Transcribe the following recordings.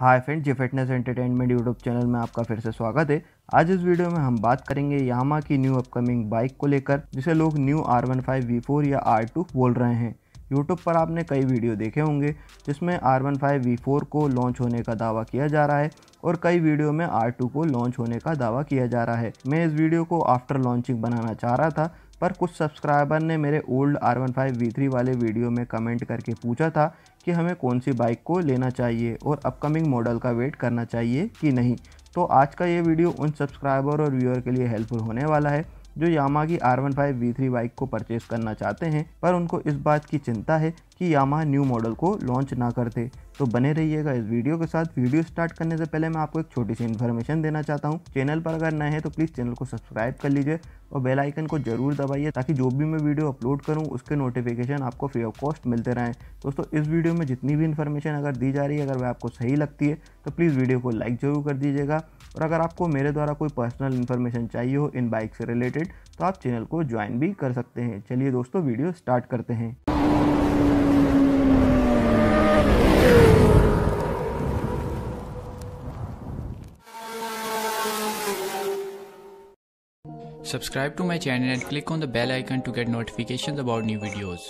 हाय friend G fitness entertainment YouTube channel में आपका फिर से स्वागत है आज इस वीडियो में हम बात करेंगे यामा की न्यू अपकमिंग बाइक को लेकर जिसे लोग new R one five V four या आर टू बोल रहे हैं यूट्यूब पर आपने कई वीडियो देखे होंगे जिसमें R one five V four को लॉन्च होने का दावा किया जा रहा है और कई वीडियो में आर टू को लॉन्च होने का दावा किया जा रहा है मैं इस वीडियो को आफ्टर लॉन्चिंग बनाना चाह रहा था पर कुछ सब्सक्राइबर ने मेरे old R one five V three वाले वीडियो में कमेंट करके पूछा था कि हमें कौन सी बाइक को लेना चाहिए और अपकमिंग मॉडल का वेट करना चाहिए कि नहीं तो आज का ये वीडियो उन सब्सक्राइबर और व्यूअर के लिए हेल्पफुल होने वाला है जो यामा की R one five V three bike को परचेज करना चाहते हैं पर उनको इस बात की चिंता है कि यामा न्यू मॉडल को लॉन्च ना करते तो बने रहिएगा इस वीडियो के साथ वीडियो स्टार्ट करने से पहले मैं आपको एक छोटी सी इन्फॉर्मेशन देना चाहता हूँ चैनल पर अगर नए हैं तो प्लीज़ चैनल को सब्सक्राइब कर लीजिए और बेल आइकन को जरूर दबाइए ताकि जो भी मैं वीडियो अपलोड करूँ उसके नोटिफिकेशन आपको फ्री ऑफ कॉस्ट मिलते रहें दोस्तों इस वीडियो में जितनी भी इन्फॉर्मेशन अगर दी जा रही है अगर वह आपको सही लगती है तो प्लीज़ वीडियो को लाइक ज़रूर कर दीजिएगा और अगर आपको मेरे द्वारा कोई पर्सनल इन्फॉर्मेशन चाहिए हो इन बाइक से रिलेटेड तो आप चैनल को ज्वाइन भी कर सकते हैं चलिए दोस्तों वीडियो स्टार्ट करते हैं Subscribe to my channel and click on the bell icon to get notifications about new videos.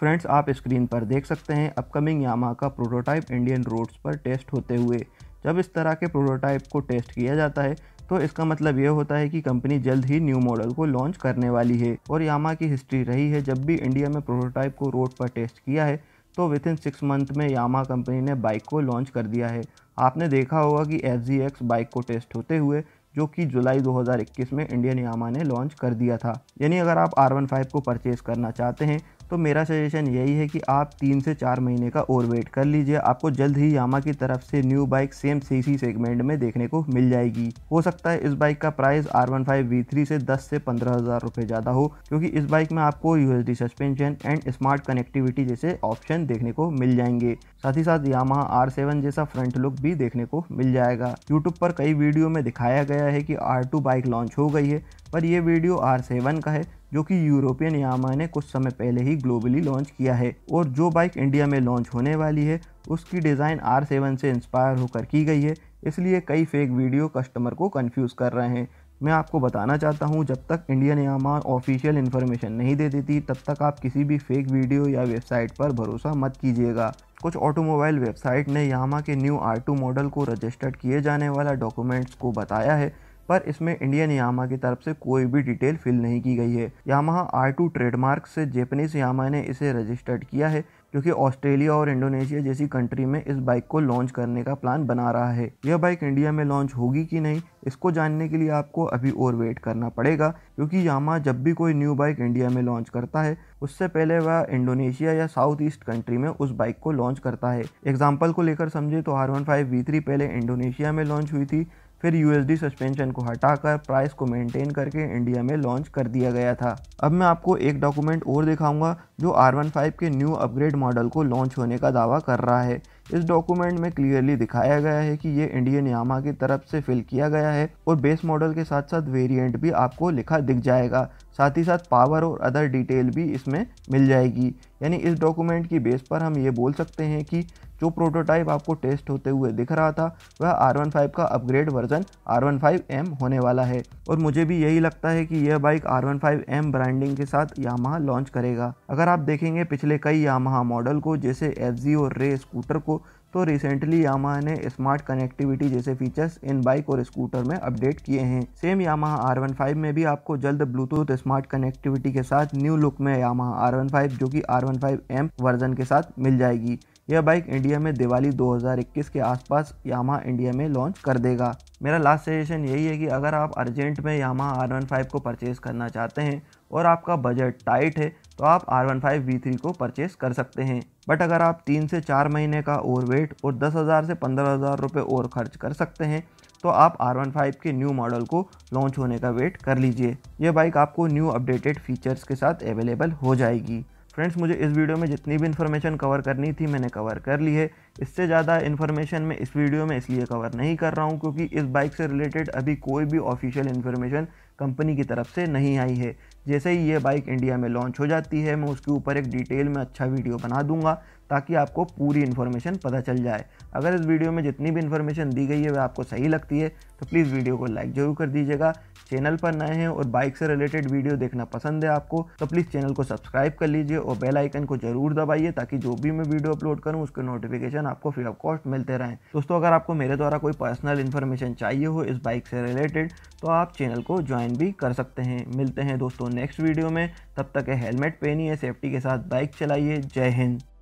Friends आप स्क्रीन पर देख सकते हैं अपकमिंग यामा का प्रोटोटाइप इंडियन रोड्स पर टेस्ट होते हुए जब इस तरह के प्रोटोटाइप को टेस्ट किया जाता है तो इसका मतलब यह होता है कि कंपनी जल्द ही न्यू मॉडल को लॉन्च करने वाली है और यामा की हिस्ट्री रही है जब भी इंडिया में प्रोटोटाइप को रोड पर टेस्ट किया है तो विद इन सिक्स मंथ में यामा कंपनी ने बाइक को लॉन्च कर दिया है आपने देखा होगा कि एफ बाइक को टेस्ट होते हुए जो कि जुलाई 2021 में इंडियन यामा ने लॉन्च कर दिया था यानी अगर आप आर वन फाइव को परचेज़ करना चाहते हैं तो मेरा सजेशन यही है कि आप तीन से चार महीने का और वेट कर लीजिए आपको जल्द ही यामा की तरफ से new bike same CC segment में देखने को मिल जाएगी हो सकता है इस बाइक का price R one five V three से दस से पंद्रह हज़ार रुपए ज़्यादा हो क्योंकि इस बाइक में आपको USD suspension and smart connectivity जैसे ऑप्शन देखने को मिल जाएंगे साथ ही साथ यामा आर सेवन जैसा फ्रंट लुक भी देखने को मिल जाएगा यूट्यूब पर कई वीडियो में दिखाया गया है कि आर टू बाइक लॉन्च हो गई है पर यह वीडियो आर सेवन का है जो कि यूरोपियन यामा ने कुछ समय पहले ही ग्लोबली लॉन्च किया है और जो बाइक इंडिया में लॉन्च होने वाली है उसकी डिज़ाइन आर सेवन से इंस्पायर होकर की गई है इसलिए कई फेक वीडियो कस्टमर को कंफ्यूज कर रहे हैं मैं आपको बताना चाहता हूं जब तक इंडियन यामा ऑफिशियल इन्फॉर्मेशन नहीं दे देती तब तक आप किसी भी फेक वीडियो या वेबसाइट पर भरोसा मत कीजिएगा कुछ ऑटोमोबाइल वेबसाइट ने यामा के न्यू आर टू मॉडल को रजिस्टर्ड किए जाने वाला डॉक्यूमेंट्स को बताया है पर इसमें इंडियन यामा की तरफ से कोई भी डिटेल फिल नहीं की गई है यामा आर टू ट्रेडमार्क से जेपनीज यामा ने इसे रजिस्टर्ड किया है जो कि ऑस्ट्रेलिया और इंडोनेशिया जैसी कंट्री में इस बाइक को लॉन्च करने का प्लान बना रहा है यह बाइक इंडिया में लॉन्च होगी कि नहीं इसको जानने के लिए आपको अभी और वेट करना पड़ेगा क्योंकि यामा जब भी कोई न्यू बाइक इंडिया में लॉन्च करता है उससे पहले वह इंडोनेशिया या साउथ ईस्ट कंट्री में उस बाइक को लॉन्च करता है एग्जाम्पल को लेकर समझे तो R one five V three पहले इंडोनेशिया में लॉन्च हुई थी फिर यूएसडी सस्पेंशन को हटाकर प्राइस को मेंटेन करके इंडिया में लॉन्च कर दिया गया था अब मैं आपको एक डॉक्यूमेंट और दिखाऊंगा जो आर के न्यू अपग्रेड मॉडल को लॉन्च होने का दावा कर रहा है इस डॉक्यूमेंट में क्लियरली दिखाया गया है कि ये इंडियन यामा की तरफ से फिल किया गया है और बेस मॉडल के साथ साथ वेरिएंट भी आपको लिखा दिख जाएगा साथ ही साथ पावर और अदर डिटेल भी इसमें मिल जाएगी यानी इस डॉक्यूमेंट की बेस पर हम ये बोल सकते हैं कि जो प्रोटोटाइप आपको टेस्ट होते हुए दिख रहा था वह आर वन फाइव का upgrade version R one five M होने वाला है और मुझे भी यही लगता है कि यह bike R one five M branding के साथ यामा लॉन्च करेगा अगर आप देखेंगे पिछले कई यामा मॉडल को जैसे एफ जी और रे स्कूटर को तो रिसेंटली यामा ने स्मार्ट कनेक्टिविटी जैसे फीचर्स इन बाइक और स्कूटर में अपडेट किए हैं same Yamaha R one five में भी आपको जल्द ब्लूटूथ स्मार्ट कनेक्टिविटी के साथ न्यू लुक में यामा आर वन फाइव जो कि एम वर्जन के साथ मिल जाएगी यह बाइक इंडिया में दिवाली 2021 के आसपास यामा इंडिया में लॉन्च कर देगा मेरा लास्ट सजेशन यही है कि अगर आप अर्जेंट में यामा आर वन फाइव को परचेज़ करना चाहते हैं और आपका बजट टाइट है तो आप R one five V three को परचेस कर सकते हैं बट अगर आप तीन से चार महीने का ओवर वेट और दस हज़ार से पंद्रह हज़ार रुपये और खर्च कर सकते हैं तो आप आर वन फाइव के न्यू मॉडल को लॉन्च होने का वेट कर लीजिए यह बाइक आपको न्यू अपडेटेड फीचर्स के साथ अवेलेबल हो जाएगी फ्रेंड्स मुझे इस वीडियो में जितनी भी इन्फॉर्मेशन कवर करनी थी मैंने कवर कर ली है इससे ज़्यादा इन्फॉर्मेशन मैं इस वीडियो में इसलिए कवर नहीं कर रहा हूँ क्योंकि इस बाइक से रिलेटेड अभी कोई भी ऑफिशियल इन्फॉर्मेशन कंपनी की तरफ से नहीं आई है जैसे ही ये बाइक इंडिया में लॉन्च हो जाती है मैं उसके ऊपर एक डिटेल में अच्छा वीडियो बना दूंगा ताकि आपको पूरी इन्फॉर्मेशन पता चल जाए अगर इस वीडियो में जितनी भी इन्फॉर्मेशन दी गई है वह आपको सही लगती है तो प्लीज़ वीडियो को लाइक जरूर कर दीजिएगा चैनल पर नए हैं और बाइक से रिलेटेड वीडियो देखना पसंद है आपको तो प्लीज़ चैनल को सब्सक्राइब कर लीजिए और बेल आइकन को जरूर दबाइए ताकि जो भी मैं वीडियो अपलोड करूँ उसके नोटिफिकेशन आपको फ्री ऑफ कॉस्ट मिलते रहें दोस्तों अगर आपको मेरे द्वारा कोई पर्सनल इन्फॉर्मेशन चाहिए हो इस बाइक से रिलेटेड तो आप चैनल को ज्वाइन भी कर सकते हैं मिलते हैं दोस्तों नेक्स्ट वीडियो में तब तक हेलमेट पहनिए सेफ्टी के साथ बाइक चलाइए जय हिंद